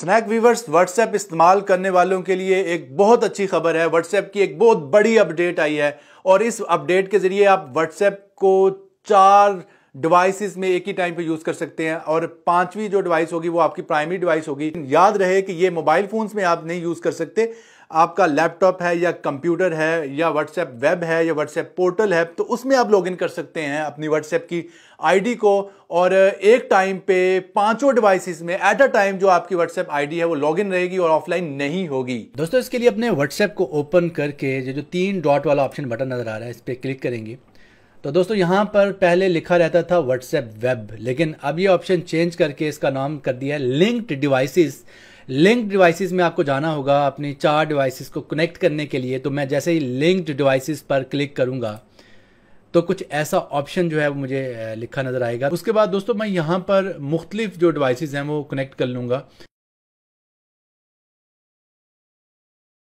snack viewers WhatsApp इस्तेमाल करने वालों के लिए एक बहुत अच्छी खबर है व्हाट्सएप की एक बहुत बड़ी अपडेट आई है और इस अपडेट के ज़रिए आप व्हाट्सएप को चार डिवाइसेस में एक ही टाइम पे यूज कर सकते हैं और पांचवी जो डिवाइस होगी वो आपकी प्राइमरी डिवाइस होगी याद रहे कि ये मोबाइल फोन्स में आप नहीं यूज कर सकते आपका लैपटॉप है या कंप्यूटर है या व्हाट्सएप वेब है या व्हाट्सएप पोर्टल है तो उसमें आप लॉगिन कर सकते हैं अपनी व्हाट्सएप की आईडी को और एक टाइम पे पांचों डिवाइसेस में एट अ टाइम जो आपकी व्हाट्सएप आईडी है वो लॉगिन रहेगी और ऑफलाइन नहीं होगी दोस्तों इसके लिए अपने व्हाट्सएप को ओपन करके जो तीन डॉट वाला ऑप्शन बटन नजर आ रहा है इस पर क्लिक करेंगे तो दोस्तों यहां पर पहले लिखा रहता था व्हाट्सएप वेब लेकिन अब ये ऑप्शन चेंज करके इसका नाम कर दिया है लिंक्ड डिवाइसेस लिंक्ड डिवाइसेस में आपको जाना होगा अपनी चार डिवाइसेस को कनेक्ट करने के लिए तो मैं जैसे ही लिंक्ड डिवाइसेस पर क्लिक करूंगा तो कुछ ऐसा ऑप्शन जो है वो मुझे लिखा नज़र आएगा उसके बाद दोस्तों मैं यहाँ पर मुख्तलिफ जो डिवाइसेज हैं वो कनेक्ट कर लूंगा